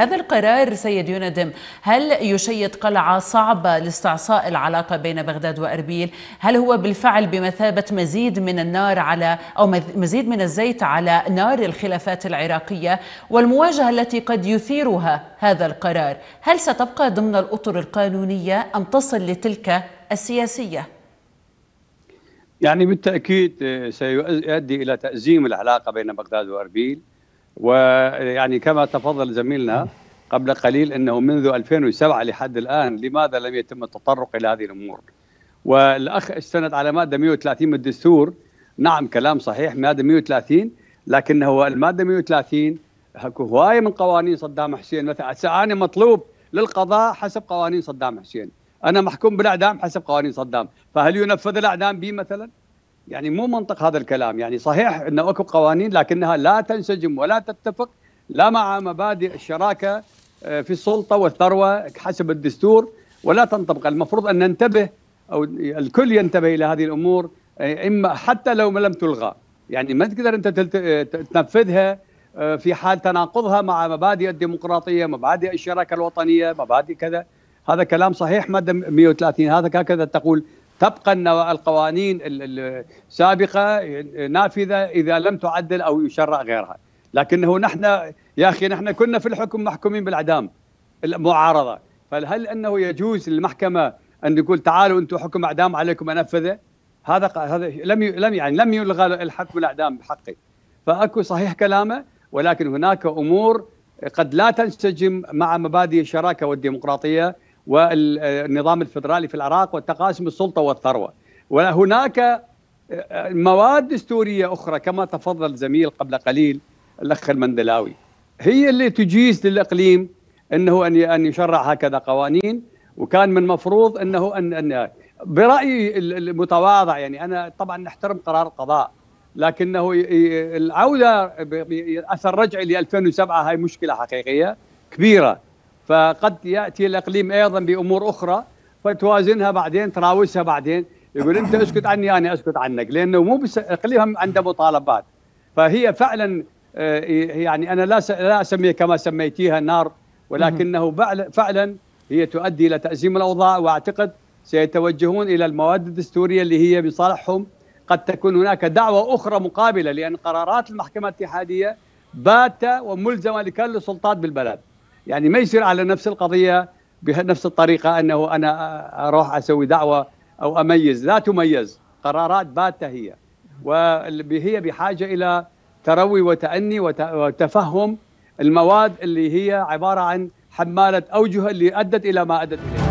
هذا القرار سيد يندم هل يشيد قلعة صعبة لاستعصاء العلاقة بين بغداد وأربيل هل هو بالفعل بمثابة مزيد من النار على أو مزيد من الزيت على نار الخلافات العراقية والمواجهة التي قد يثيرها هذا القرار هل ستبقى ضمن الأطر القانونية أم تصل لتلك السياسية؟ يعني بالتأكيد آه، سيؤدي إلى تأزيم العلاقة بين بغداد وأربيل ويعني كما تفضل زميلنا قبل قليل انه منذ 2007 لحد الان لماذا لم يتم التطرق الى هذه الامور؟ والاخ استند على ماده 130 من الدستور نعم كلام صحيح ماده 130 لكن هو الماده 130 هواية من قوانين صدام حسين مثلا انا مطلوب للقضاء حسب قوانين صدام حسين انا محكوم بالاعدام حسب قوانين صدام فهل ينفذ الاعدام بي مثلا يعني مو منطق هذا الكلام يعني صحيح انه اكو قوانين لكنها لا تنسجم ولا تتفق لا مع مبادئ الشراكه آه، في السلطه والثروه حسب الدستور ولا تنطبق المفروض ان ننتبه او الكل ينتبه الى هذه الامور آه، اما حتى لو ما لم تلغى يعني ما تقدر انت آه، تنفذها في حال تناقضها مع مبادئ الديمقراطيه مبادئ الشراكه الوطنيه مبادئ كذا هذا كلام صحيح ماده 130 هذا هكذا تقول تبقى القوانين السابقه نافذه اذا لم تعدل او يشرع غيرها لكنه نحن يا اخي نحن كنا في الحكم محكومين بالاعدام المعارضه فهل انه يجوز للمحكمه ان يقول تعالوا انتم حكم اعدام عليكم انفذه هذا هذا لم لم يعني لم يلغى الحكم الاعدام بحقي فاكو صحيح كلامه ولكن هناك امور قد لا تنسجم مع مبادئ الشراكه والديمقراطيه والنظام الفدرالي في العراق وتقاسم السلطه والثروه وهناك آه، مواد دستوريه اخرى كما تفضل زميل قبل قليل الاخ المندلاوي هي اللي تجيز للاقليم انه ان ان يشرع هكذا قوانين وكان من المفروض انه ان ان برايي المتواضع يعني انا طبعا نحترم قرار القضاء لكنه العوده اثر رجعي ل 2007 هاي مشكله حقيقيه كبيره فقد ياتي الاقليم ايضا بامور اخرى فتوازنها بعدين تراوسها بعدين يقول انت اسكت عني انا اسكت عنك لانه مو بس اقليم عنده مطالبات فهي فعلا آه، يعني انا لا لا اسميها كما سميتيها نار ولكنه فعلا هي تؤدي الى تازيم الاوضاع واعتقد سيتوجهون الى المواد الدستوريه اللي هي بصالحهم قد تكون هناك دعوه اخرى مقابله لان قرارات المحكمه الاتحاديه باته وملزمه لكل السلطات بالبلد يعني ما يصير على نفس القضيه بنفس الطريقه انه انا اروح اسوي دعوه او اميز لا تميز قرارات باته هي وهي بحاجه الى تروي وتأني وتفهم المواد اللي هي عباره عن حماله اوجه اللي ادت الى ما ادت اليه